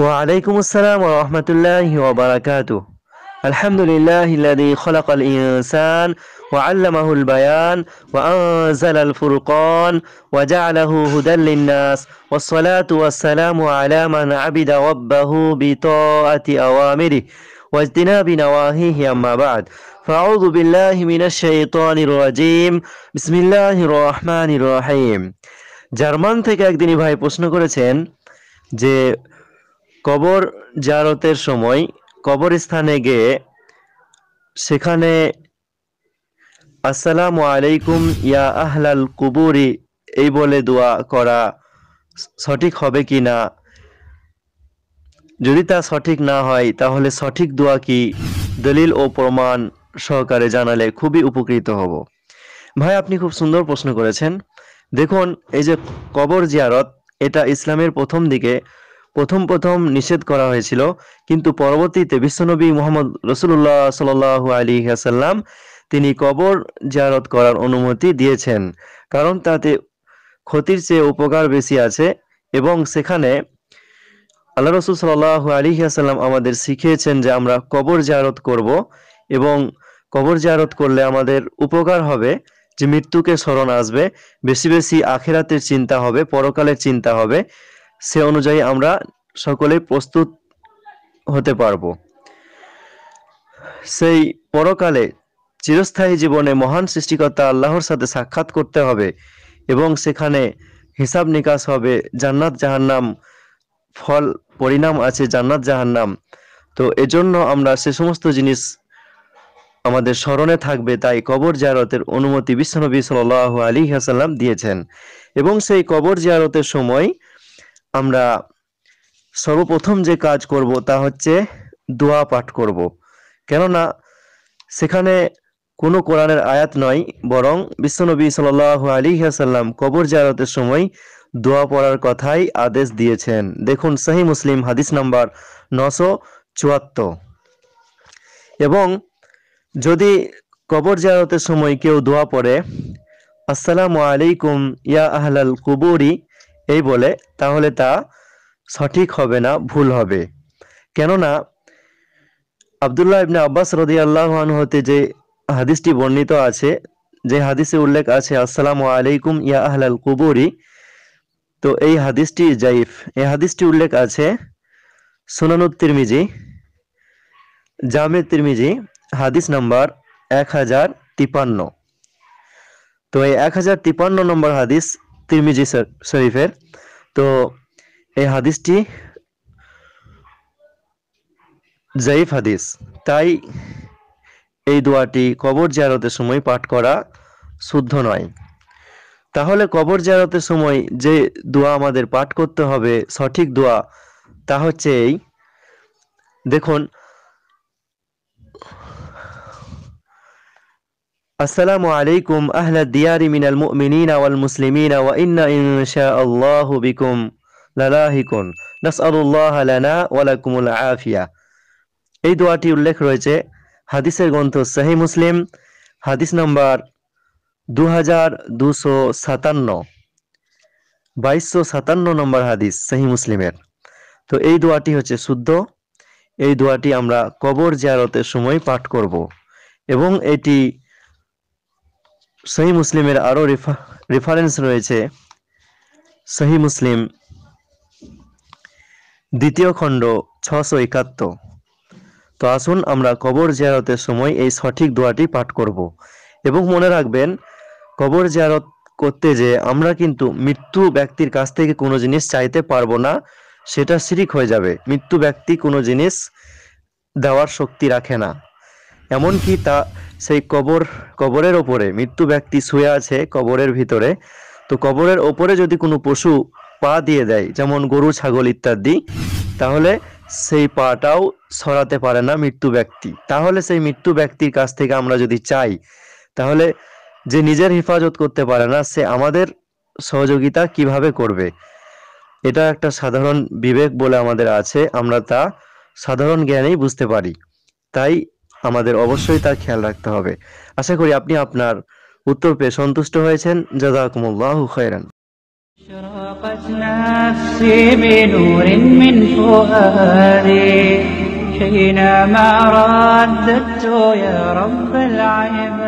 وعليكم السلام ورحمة الله وبركاته الحمد لله الذي خلق الإنسان وعلمه البيان وأنزل الفرقان وجعله هدى للناس والصلاة والسلام على من عبد ربه بطاعة أوامره واجتناب نواهيه أما بعد فأعوذ بالله من الشيطان الرجيم بسم الله الرحمن الرحيم German থেকে একদিনই ভাই প্রশ্ন করেছেন যে কবর জারতের সময় কবরস্থানে গিয়ে সেখানে আসসালামু আলাইকুম ইয়া আহলাল কুবুরি এই বলে দোয়া করা সঠিক হবে কি না যদি তা সঠিক না হয় তাহলে সঠিক দোয়া কি দলিল ও প্রমাণ সহকারে জানালে খুবই উপকৃত হব ভাই আপনি খুব সুন্দর প্রশ্ন করেছেন দেখুন এই যে কবর জিয়ারত এটা ইসলামের প্রথম দিকে প্রথম প্রথম নিষেধ করা হয়েছিল কিন্তু পরবর্তীতে বিশ্বনবী মোহাম্মদ রসুল্লাহ সাল আলী হাসাল্লাম তিনি কবর জিয়ারত করার অনুমতি দিয়েছেন কারণ তাতে ক্ষতির চেয়ে উপকার বেশি আছে এবং সেখানে আল্লাহ রসুল সাল্লাহ আলী হাসাল্লাম আমাদের শিখিয়েছেন যে আমরা কবর জিয়ারত করব এবং কবর জিয়ারত করলে আমাদের উপকার হবে যে মৃত্যুকে স্মরণ আসবে বেশি বেশি আখেরাতের চিন্তা হবে পরকালের চিন্তা হবে সে অনুযায়ী আমরা সকলেই প্রস্তুত হতে পারব সেই পরকালে চিরস্থায়ী জীবনে মহান সৃষ্টিকর্তা আল্লাহর সাথে সাক্ষাৎ করতে হবে এবং সেখানে হিসাব নিকাশ হবে জান্নাত জাহান্নাম ফল পরিণাম আছে জান্নাত জাহান্নাম তো এজন্য আমরা সে সমস্ত জিনিস আমাদের স্মরণে থাকবে তাই কবর জিয়ারতের অনুমতি বিশ্বনবী সাল আলী হাসাল্লাম দিয়েছেন এবং সেই কবর জিয়ারতের সময় আমরা সর্বপ্রথম যে কাজ করব তা হচ্ছে দোয়া পাঠ করব কেননা সেখানে কোনো কোরআনের আয়াত নয় বরং বিশ্বনবী সাল আলী আসাল্লাম কবর জারতের সময় দোয়া পড়ার কথাই আদেশ দিয়েছেন দেখুন সাহি মুসলিম হাদিস নাম্বার নশো চুয়াত্তর এবং যদি কবর জারতের সময় কেউ দোয়া পড়ে আসসালামু আলাইকুম ইয়া আহলাল কুবরি এই বলে তাহলে তা সঠিক হবে না ভুল হবে কেননা আবদুল্লাহ ইবনে আব্বাস রদি আল্লাহ হতে যে হাদিসটি বর্ণিত আছে যে হাদিসে উল্লেখ আছে আসসালামু আলাইকুম ইয়া আহলাল কুবুরি তো এই হাদিসটি জাইফ এই হাদিসটি উল্লেখ আছে সোনানুদ তিরমিজি জামে তিরমিজি হাদিস নাম্বার এক হাজার তিপান্ন তো এই এক হাজার তিপান্ন নম্বর হাদিস তিরমিজি শরীফের তো এই হাদিসটি জাইফ হাদিস তাই এই দোয়াটি কবর জিয়ারতের সময় পাঠ করা শুদ্ধ নয় তাহলে কবর জিয়ারতের সময় যে দোয়া আমাদের পাঠ করতে হবে সঠিক দোয়া তা হচ্ছে এই দেখুন আসসালামু আলাইকুম আহলা দিয়ারি মিনাল মুমিনিনা ওয়াল মুসলিমিনা ওয়া ইন্না ইনশাআল্লাহু বিকুম লালাহিকুন নাসআলুল্লাহ লানা ওয়া লাকুমুল আফিয়া এই দোয়াটি উল্লেখ রয়েছে হাদিসের গ্রন্থ সাহি মুসলিম হাদিস নাম্বার দু হাজার দুশো সাতান্ন বাইশশো সাতান্ন নম্বর হাদিস সাহি মুসলিমের তো এই দোয়াটি হচ্ছে শুদ্ধ এই দোয়াটি আমরা কবর জিয়ারতের সময় পাঠ করব এবং এটি সহি মুসলিমের আরও রেফারেন্স রয়েছে সহি মুসলিম দ্বিতীয় খণ্ড ছশো একাত্তর তো আসুন আমরা কবর জিয়ারতের সময় এই সঠিক দোয়াটি পাঠ করব এবং মনে রাখবেন কবর জিয়ারত করতে যে আমরা কিন্তু মৃত্যু ব্যক্তির কাছ থেকে কোনো জিনিস চাইতে পারবো না সেটা সিরিক হয়ে যাবে মৃত্যু ব্যক্তি কোনো জিনিস দেওয়ার শক্তি রাখে না এমনকি তা সেই কবর কবরের ওপরে মৃত্যু ব্যক্তি শুয়ে আছে কবরের ভিতরে তো কবরের ওপরে যদি কোনো পশু পা দিয়ে দেয় যেমন গরু ছাগল ইত্যাদি তাহলে সেই পাটাও সরাতে পারে না মৃত্যু ব্যক্তি তাহলে সেই মৃত্যু ব্যক্তির কাছ থেকে আমরা যদি চাই তাহলে যে নিজের হেফাজত করতে পারে না সে আমাদের সহযোগিতা কিভাবে করবে এটা একটা সাধারণ বিবেক বলে আমাদের আছে আমরা তা সাধারণ জ্ঞানেই বুঝতে পারি তাই আমাদের অবশ্যই তার খেয়াল রাখতে হবে আশা করি আপনি আপনার উত্তর পেয়ে সন্তুষ্ট হয়েছেন জাজাকুমুল্লাহ খায়রান أشرقت نفسي بنور من فؤادي حينما رددت يا رب العباد